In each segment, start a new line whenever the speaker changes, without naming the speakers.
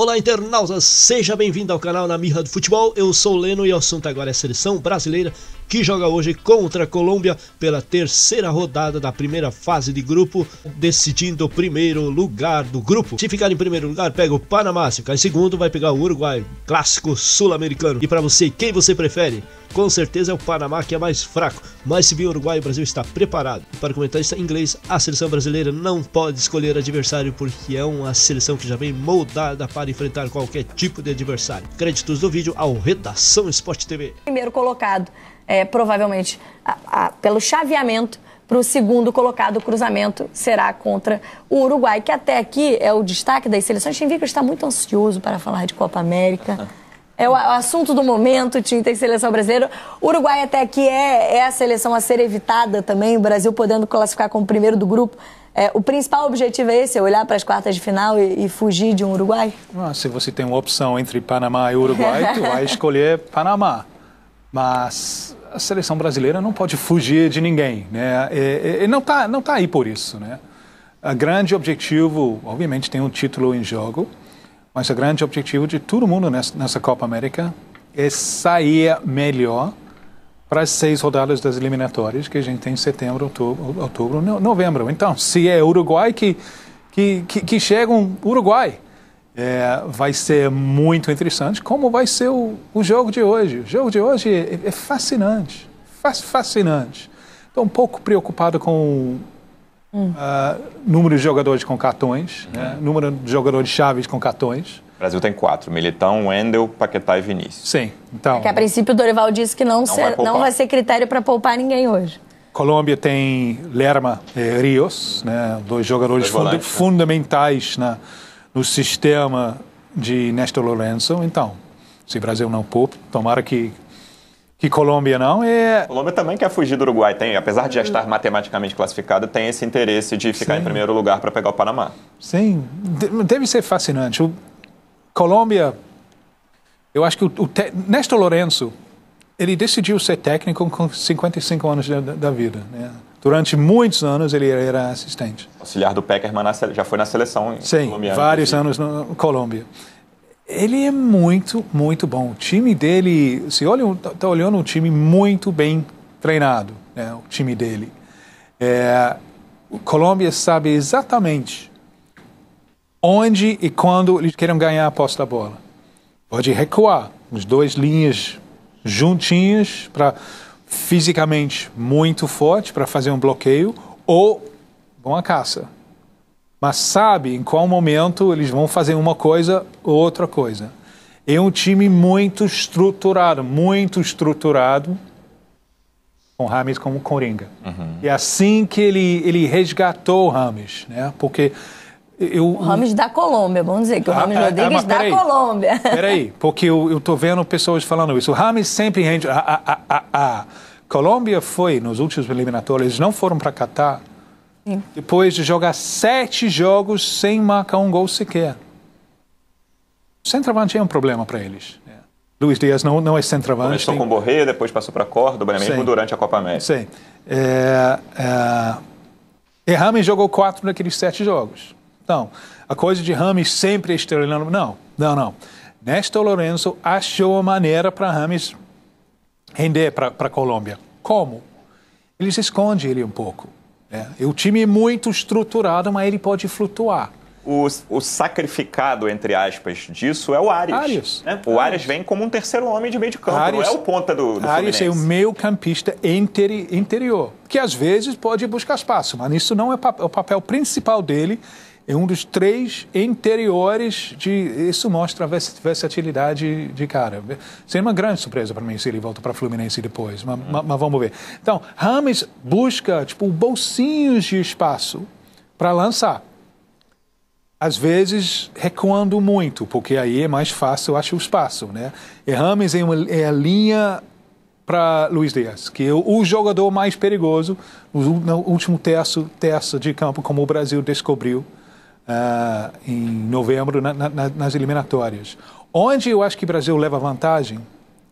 Olá, internautas! Seja bem-vindo ao canal Na Mirra do Futebol. Eu sou o Leno e o assunto agora é a seleção brasileira que joga hoje contra a Colômbia pela terceira rodada da primeira fase de grupo, decidindo o primeiro lugar do grupo. Se ficar em primeiro lugar, pega o Panamá. Se ficar em segundo, vai pegar o Uruguai, clássico sul-americano. E para você, quem você prefere? Com certeza é o Panamá que é mais fraco, mas se vir o Uruguai, o Brasil está preparado. Para comentar isso em inglês, a seleção brasileira não pode escolher adversário porque é uma seleção que já vem moldada para para enfrentar qualquer tipo de adversário. Créditos do vídeo ao Redação Esporte TV.
Primeiro colocado, é, provavelmente a, a, pelo chaveamento, para o segundo colocado, o cruzamento será contra o Uruguai, que até aqui é o destaque das seleções. Tim Vicas está muito ansioso para falar de Copa América. É o assunto do momento, tinta e seleção brasileira. O Uruguai até aqui é, é a seleção a ser evitada também, o Brasil podendo classificar como primeiro do grupo. É, o principal objetivo é esse, é olhar para as quartas de final e, e fugir de um Uruguai?
Ah, se você tem uma opção entre Panamá e Uruguai, tu vai escolher Panamá. Mas a seleção brasileira não pode fugir de ninguém, né? E, é, e, é, não está não tá aí por isso, né? A grande objetivo, obviamente tem um título em jogo, mas o grande objetivo de todo mundo nessa, nessa Copa América é sair melhor para as seis rodadas das eliminatórias que a gente tem em setembro, outubro, outubro novembro. Então, se é Uruguai que, que, que, que chega um Uruguai, é, vai ser muito interessante, como vai ser o, o jogo de hoje. O jogo de hoje é, é fascinante, fascinante. Estou um pouco preocupado com o hum. uh, número de jogadores com cartões, hum. né? É. número de jogadores chaves com cartões.
O Brasil tem quatro: Militão, Wendel, Paquetá e Vinícius. Sim. Então. É que a
princípio o Dorival disse que não, não, ser, vai, não vai ser critério para poupar ninguém hoje.
Colômbia tem Lerma e eh,
Rios, né, dois jogadores dois volantes, né? fundamentais né? na, no sistema de Néstor Lourenço. Então, se o Brasil não poupa, tomara que
que Colômbia não é. Colômbia também quer fugir do Uruguai, tem, apesar de já estar matematicamente classificada, tem esse interesse de ficar Sim. em primeiro lugar para pegar o Panamá.
Sim, deve ser fascinante. O Colômbia, eu acho que o, o Néstor Lourenço, ele decidiu ser técnico com 55 anos da, da vida. Né? Durante muitos anos ele era assistente.
Auxiliar do Peckerman na, já foi na seleção Sim, vários
anos na Colômbia. Ele é muito, muito bom. O time dele, se olha, está tá olhando um time muito bem treinado, né? o time dele. É, Colômbia sabe exatamente onde e quando eles queiram ganhar a posse da bola. Pode recuar, os dois linhas juntinhas para fisicamente muito forte para fazer um bloqueio ou vão à caça. Mas sabe em qual momento eles vão fazer uma coisa ou outra coisa. É um time muito estruturado, muito estruturado, com Rames como coringa. Uhum. E é assim que ele, ele resgatou o Rames, né? porque eu, o Rames
da Colômbia, vamos dizer que o ah, Rames tá. é, Rodrigues da peraí, Colômbia. Peraí,
porque eu estou vendo pessoas falando isso. O Rames sempre rende. A, a, a, a, Colômbia foi, nos últimos eliminatórios, eles não foram para Catar depois de jogar sete jogos sem marcar um gol sequer. centroavante é um problema para eles. É. Luiz Dias não, não é centroavante. Começou tem...
com Borré, depois passou para Córdoba, né, mesmo durante a Copa América.
Sim. É, é... E Rames jogou quatro naqueles sete jogos. Então, a coisa de Rames sempre estrelando. Não, não, não. Néstor Lourenço achou a maneira para Rames render
para a Colômbia.
Como? Eles escondem ele um pouco. Né? O time é muito estruturado, mas ele pode flutuar.
O, o, sacrificado, entre aspas, disso é o Arias. Arias. Né? O Arias. Arias vem como um terceiro homem de meio de campo, Arias, não é o ponta do, do Arias Fluminense. é o
meio campista interi, interior, que às vezes pode buscar espaço, mas isso não é, é o papel principal dele é um dos três interiores de. Isso mostra a versatilidade de cara. Seria uma grande surpresa para mim se ele volta para Fluminense depois, mas, mas, vamos ver. Então, Rames busca, tipo, bolsinhos de espaço para lançar. Às vezes recuando muito, porque aí é mais fácil, eu acho, o espaço, né? E Rames é, é a linha para Luiz Dias, que é o jogador mais perigoso no último terço, terço de campo, como o Brasil descobriu uh, em novembro na, na, nas eliminatórias. Onde eu acho que o Brasil leva vantagem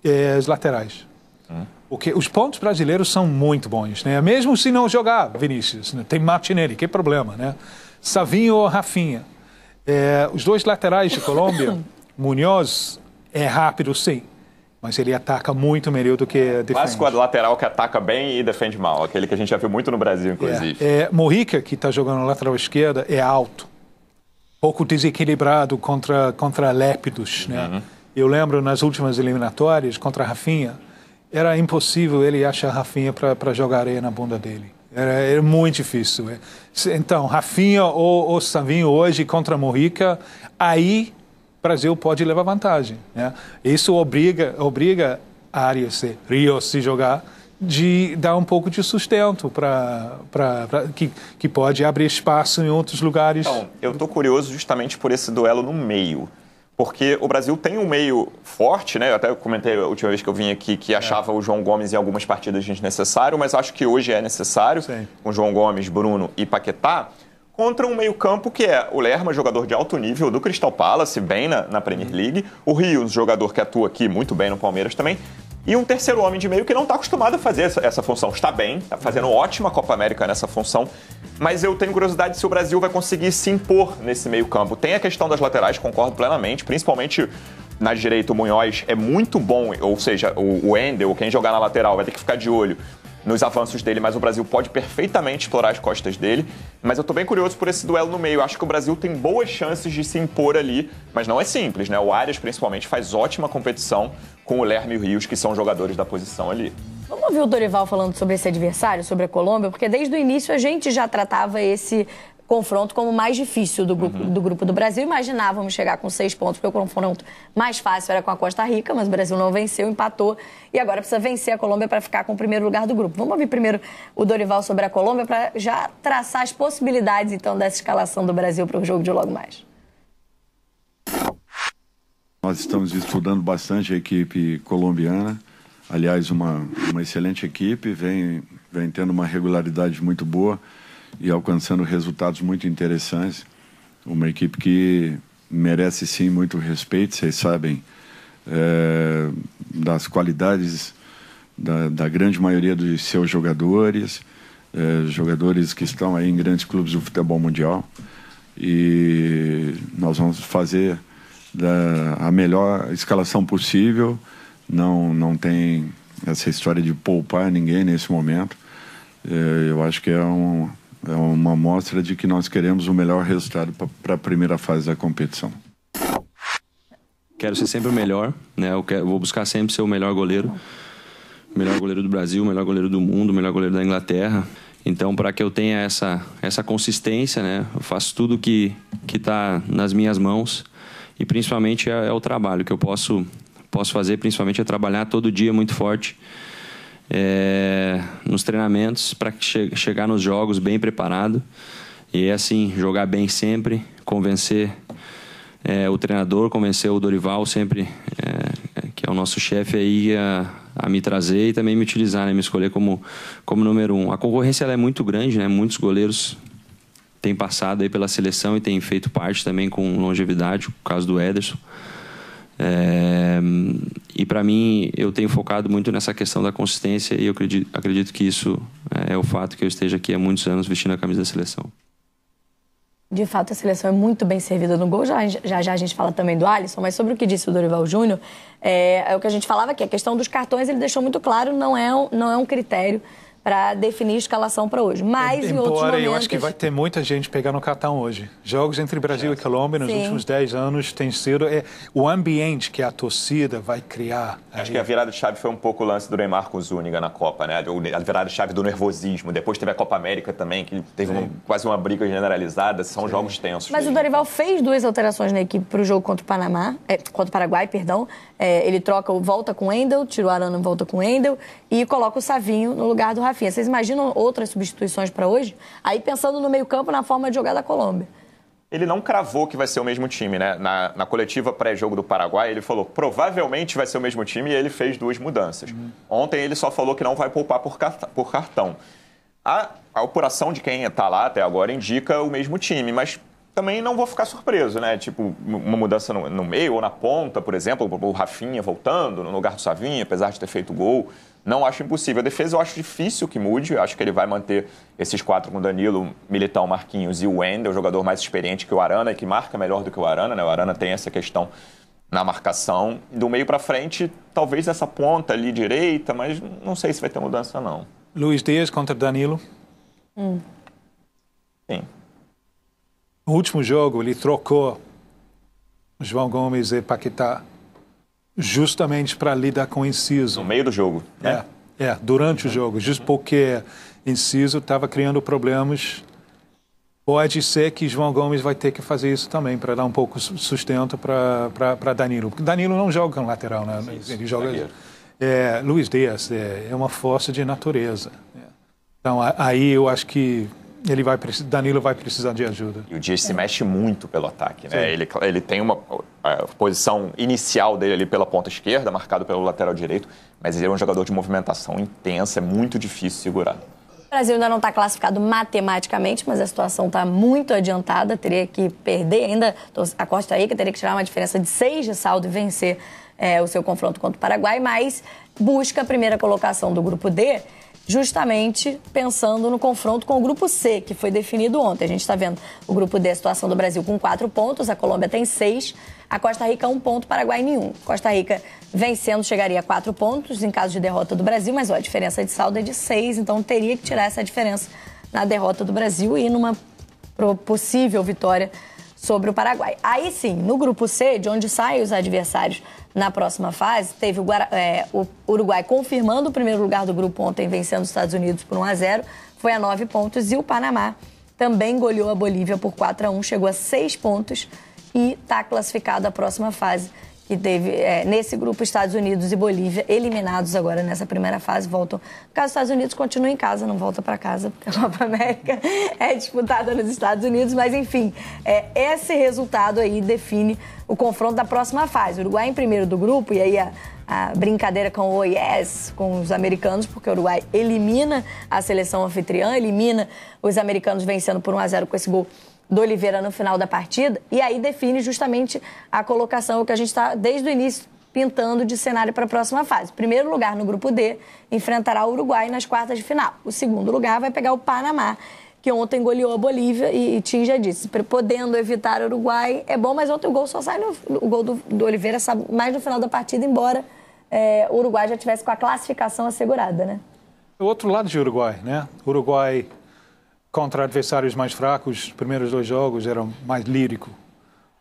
é as laterais. Hum. Porque os pontos brasileiros são muito bons, né? Mesmo se não jogar, Vinícius, né? tem Martinelli, que problema, né? Savinho ou Rafinha. É, os dois laterais de Colômbia, Munhoz é rápido, sim. Mas ele ataca muito melhor do que defende.
o lateral que ataca bem e defende mal. Aquele que a gente já viu muito no Brasil, inclusive.
É, é Morrica, que está jogando na lateral esquerda, é alto pouco desequilibrado contra, contra lépidos, né? Uhum. Eu lembro nas últimas eliminatórias contra Rafinha, era impossível ele achar Rafinha para jogar areia na bunda dele. Era, era muito difícil. É. Então, Rafinha ou, ou Savinho hoje contra Morrica, aí Brasil pode levar vantagem. Né? Isso obriga, obriga a área C, Rio se jogar de dar um pouco de sustento para que, que pode abrir espaço em outros lugares. Então,
eu estou curioso justamente por esse duelo no meio. Porque o Brasil tem um meio forte, né? Eu até comentei a última vez que eu vim aqui que é. achava é. o João Gomes em algumas partidas desnecessário, mas acho que hoje é necessário, Sim. com João Gomes, Bruno e Paquetá, contra um meio-campo que é o Lerma, jogador de alto nível do Crystal Palace, bem na, na Premier uhum. League, o Rios, jogador que atua aqui muito bem no Palmeiras também, e um terceiro homem de meio que não está acostumado a fazer essa, essa função. Está bem, está fazendo ótima Copa América nessa função, mas eu tenho curiosidade se o Brasil vai conseguir se impor nesse meio campo. Tem a questão das laterais, concordo plenamente, principalmente na direita o Munhoz é muito bom, ou seja, o Wendel, quem jogar na lateral, vai ter que ficar de olho nos avanços dele, mas o Brasil pode perfeitamente explorar as costas dele. Mas eu tô bem curioso por esse duelo no meio. Acho que o Brasil tem boas chances de se impor ali, mas não é simples, né? O Arias, principalmente, faz ótima competição com o Lerme e o Rios, que são jogadores da posição ali.
Vamos ouvir o Dorival falando sobre esse adversário, sobre a Colômbia, porque desde o início a gente já tratava esse confronto como mais difícil do grupo, uhum. do grupo do Brasil. Imaginávamos chegar com seis pontos, porque o confronto mais fácil era com a Costa Rica, mas o Brasil não venceu, empatou e agora precisa vencer a Colômbia para ficar com o primeiro lugar do grupo. Vamos ouvir primeiro o Dorival sobre a Colômbia para já traçar as possibilidades então dessa escalação do Brasil para o jogo de logo mais.
Nós estamos estudando bastante a equipe colombiana. Aliás, uma, uma excelente equipe, vem, vem tendo uma regularidade muito boa e alcançando resultados muito interessantes. Uma equipe que merece sim muito respeito, vocês sabem é, das qualidades da, da, grande maioria dos seus jogadores, é, jogadores que estão aí em grandes clubes do futebol mundial. E nós vamos fazer da, é, a melhor escalação possível. Não, não tem essa história de poupar ninguém nesse momento. É, eu acho que é um, é uma amostra de que nós queremos o melhor resultado para a primeira fase da competição.
Quero ser sempre o melhor, né? Eu quero, vou buscar sempre ser o melhor goleiro, melhor goleiro do Brasil, melhor goleiro do mundo, melhor goleiro da Inglaterra. Então, para que eu tenha essa, essa consistência, né? Eu faço tudo que que está nas minhas mãos e principalmente é, é o trabalho que eu posso posso fazer, principalmente é trabalhar todo dia muito forte é, nos treinamentos para che chegar nos jogos bem preparado. E é assim, jogar bem sempre, convencer é, o treinador, convencer o Dorival sempre, é, é, que é o nosso chefe aí, a, a, me trazer e também me utilizar, né? me escolher como, como número um. A concorrência é muito grande, né? muitos goleiros têm passado aí pela seleção e têm feito parte também com longevidade, o caso do Ederson. É, e para mim, eu tenho focado muito nessa questão da consistência e eu acredito, acredito que isso é, é o fato que eu esteja aqui há muitos anos vestindo a camisa da seleção.
De fato, a seleção é muito bem servida no gol. Já, já, já a gente fala também do Alisson, mas sobre o que disse o Dorival Júnior, é, é o que a gente falava que a questão dos cartões ele deixou muito claro, não é um, não é um critério para definir a escalação para hoje. Mas Embora, em outros momentos... eu acho que vai ter
muita gente pegando o cartão hoje.
Jogos entre Brasil e
Colômbia nos Sim. últimos 10 anos tem sido... É, o ambiente que a torcida vai criar...
Acho aí. que a virada de chave foi um pouco o lance do Neymar com o Zúñiga na Copa, né? A virada de chave do nervosismo. Depois teve a Copa América também, que teve uma, quase uma briga generalizada. São Sim. jogos tensos. Mas o
Dorival fez duas alterações na equipe para o jogo contra o Panamá... É, contra o Paraguai, perdão. É, ele troca, volta com o Endel, tira o Arana, volta com o Endel. E coloca o Savinho no lugar do Rafinha. Rafinha. Vocês imaginam outras substituições para hoje? Aí pensando no meio-campo, na forma de jogar da Colômbia.
Ele não cravou que vai ser o mesmo time, né? Na, na coletiva pré-jogo do Paraguai, ele falou provavelmente vai ser o mesmo time e ele fez duas mudanças. Uhum. Ontem ele só falou que não vai poupar por, por cartão. A, a apuração de quem está lá até agora indica o mesmo time, mas também não vou ficar surpreso, né? Tipo, uma mudança no, no, meio ou na ponta, por exemplo, o Rafinha voltando no lugar do Savinha, apesar de ter feito gol. Não acho impossível. A defesa eu acho difícil que mude. Eu acho que ele vai manter esses quatro com Danilo, Militão, Marquinhos e o Wendel, o jogador mais experiente que o Arana e que marca melhor do que o Arana. Né? O Arana tem essa questão na marcação. Do meio para frente, talvez essa ponta ali direita, mas não sei se vai ter mudança, não.
Luiz Dias contra Danilo. Hum. Sim. No último jogo, ele trocou João Gomes e Paquetá justamente para lidar com o Inciso. No meio do jogo, né? É, é durante o jogo, justo porque Inciso estava criando problemas. Pode ser que João Gomes vai ter que fazer isso também, para dar um pouco sustento para Danilo. Porque Danilo não joga com lateral, né? Isso, Ele joga. É, Luiz Dias é, é, uma força de natureza. É. Então, aí eu acho que ele vai Danilo vai precisar de ajuda.
E o Dias se mexe muito pelo ataque, né? Ele, ele tem uma posição inicial dele ali pela ponta esquerda, marcado pelo lateral direito, mas ele é um jogador de movimentação intensa, é muito difícil segurar.
O Brasil ainda não está classificado matematicamente, mas a situação está muito adiantada. Teria que perder ainda a Costa Rica, teria que tirar uma diferença de 6 de saldo e vencer é, o seu confronto contra o Paraguai, mas busca a primeira colocação do grupo D justamente pensando no confronto com o grupo C, que foi definido ontem. A gente está vendo o grupo D, a situação do Brasil com quatro pontos, a Colômbia tem seis, a Costa Rica um ponto, Paraguai nenhum. Costa Rica vencendo chegaria a quatro pontos em caso de derrota do Brasil, mas ó, a diferença de saldo é de seis, então teria que tirar essa diferença na derrota do Brasil e numa possível vitória sobre o Paraguai. Aí sim, no grupo C, de onde saem os adversários na próxima fase, teve o, Guara, é, o Uruguai confirmando o primeiro lugar do grupo ontem, vencendo os Estados Unidos por 1 a 0 foi a 9 pontos, e o Panamá também goleou a Bolívia por 4 a 1 chegou a 6 pontos e está classificado à próxima fase que teve é, nesse grupo Estados Unidos e Bolívia eliminados agora nessa primeira fase voltam. No caso, os Estados Unidos continua em casa, não volta para casa porque a Copa América é disputada nos Estados Unidos, mas enfim, é, esse resultado aí define o confronto da próxima fase. O Uruguai em primeiro do grupo e aí a, a brincadeira com o OIS, oh com os americanos, porque o Uruguai elimina a seleção anfitriã, elimina os americanos vencendo por 1 a 0 com esse gol do Oliveira no final da partida, e aí define justamente a colocação que a gente está desde o início pintando de cenário para a próxima fase. Primeiro lugar no grupo D enfrentará o Uruguai nas quartas de final. O segundo lugar vai pegar o Panamá, que ontem goleou a Bolívia e, e Tim já disse, podendo evitar o Uruguai é bom, mas ontem o gol só sai no o gol do, do Oliveira sai mais no final da partida, embora é, o Uruguai já tivesse com a classificação assegurada, né?
O outro lado de Uruguai, né? Uruguai contra adversários mais fracos, os primeiros dois jogos eram mais lírico.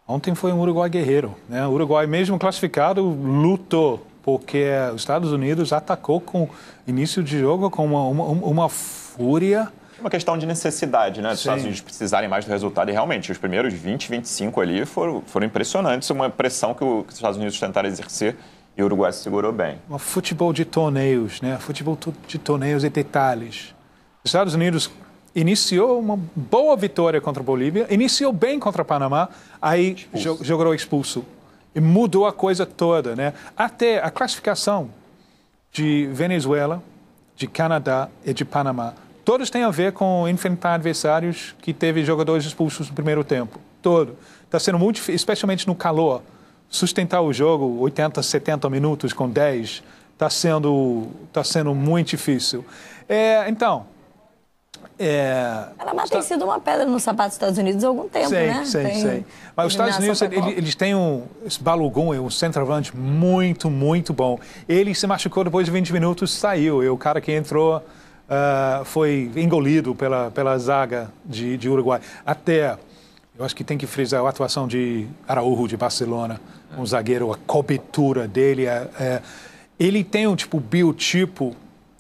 Ontem foi um Uruguai guerreiro. Né? O Uruguai, mesmo classificado, lutou, porque os Estados Unidos atacou com início de jogo com uma, uma, uma fúria.
Uma questão de necessidade, né? Os Estados Unidos precisarem mais do resultado. E realmente, os primeiros 20, 25 ali foram, foram impressionantes. Uma pressão que, o, que os Estados Unidos tentaram exercer e o Uruguai se segurou bem.
Um futebol de torneios, né? Futebol de torneios e detalhes. Os Estados Unidos iniciou uma boa vitória contra a Bolívia, iniciou bem contra o Panamá, aí expulso. jogou expulso. E mudou a coisa toda, né? Até a classificação de Venezuela, de Canadá e de Panamá. Todos têm a ver com enfrentar adversários que teve jogadores expulsos no primeiro tempo. Todo. Está sendo muito difícil, especialmente no calor. Sustentar o jogo 80, 70 minutos com 10 está sendo, tá sendo muito difícil. É, então, é...
Panamá tem sido uma pedra no sapato dos Estados Unidos há algum tempo, sei, né? Mas os Estados Unidos, eles,
eles têm um... balugum, Balogun é um centroavante muito, muito bom. Ele se machucou depois de 20 minutos, saiu. E o cara que entrou uh, foi engolido pela, pela zaga de, de Uruguai. Até... Eu acho que tem que frisar a atuação de Araújo de Barcelona, um zagueiro, a cobertura dele. É, é, ele tem um tipo biotipo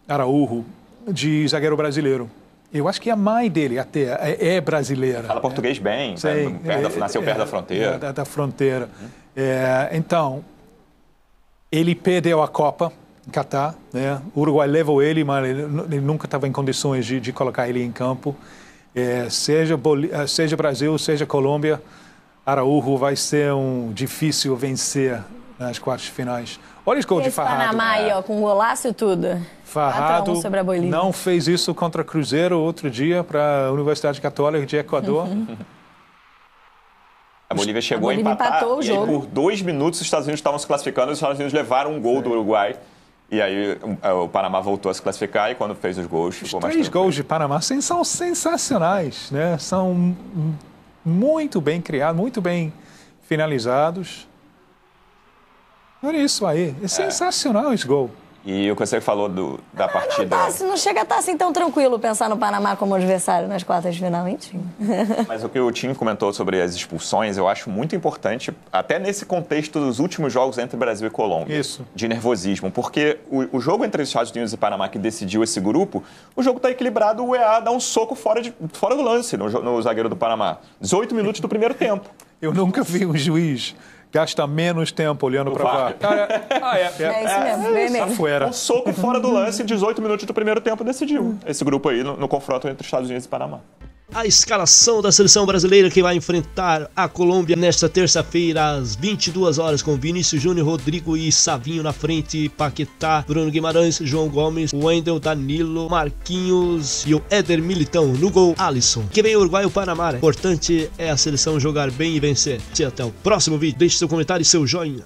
Araújo de zagueiro brasileiro. Eu acho que a mãe dele até é, é
brasileira. Fala português é. bem, né? Sei, é, perto da, nasceu perto da fronteira. Da,
da fronteira. Uhum. então, ele perdeu a Copa em Catar. Né? O Uruguai levou ele, mas ele, ele nunca estava em condições de, de, colocar ele em campo. É, seja, Boli, seja Brasil, seja Colômbia, Araújo vai ser um difícil vencer nas quartas finais. Olha os gols de Farrado. Panamá aí, ó,
com golaço e tudo. Farrado sobre a não
fez isso contra Cruzeiro outro dia para a Universidade Católica de Equador. Uhum.
A Bolívia
chegou a, Bolívia a empatar o jogo. por
dois minutos os Estados Unidos estavam se classificando e os Estados Unidos levaram um gol é. do Uruguai. E aí é, o Panamá voltou a se classificar e quando fez os gols os ficou mais três
gols de Panamá são sensacionais, né? São muito bem criados, muito bem finalizados.
Olha isso aí. É, é, sensacional esse gol. E o que você falou do, da ah, partida. Não, tá,
não chega a estar tá assim tão tranquilo pensar no Panamá como adversário nas quartas de final, Tim?
Mas o que o Tim comentou sobre as expulsões, eu acho muito importante, até nesse contexto dos últimos jogos entre Brasil e Colômbia. Isso. De nervosismo. Porque o, o jogo entre os Estados Unidos e Panamá que decidiu esse grupo, o jogo está equilibrado, o EA dá um soco fora, de, fora do lance no, no zagueiro do Panamá. 18 minutos do primeiro tempo. Eu nunca vi um juiz gasta menos tempo olhando para VAR. Ah, é. É, é
isso é, mesmo,
é, Um soco fora do lance, 18 minutos do primeiro tempo decidiu. Esse grupo aí no, no confronto entre Estados Unidos e Panamá a escalação
da seleção brasileira que vai enfrentar a Colômbia nesta terça-feira às 22 horas com Vinícius Júnior, Rodrigo e Savinho na frente, Paquetá, Bruno Guimarães, João Gomes, Wendel, Danilo, Marquinhos e o Éder Militão no gol, Alisson. Que vem o Uruguai e o Panamá. Né? Importante é a seleção jogar bem e vencer. até o próximo vídeo. Deixe seu comentário e seu joinha.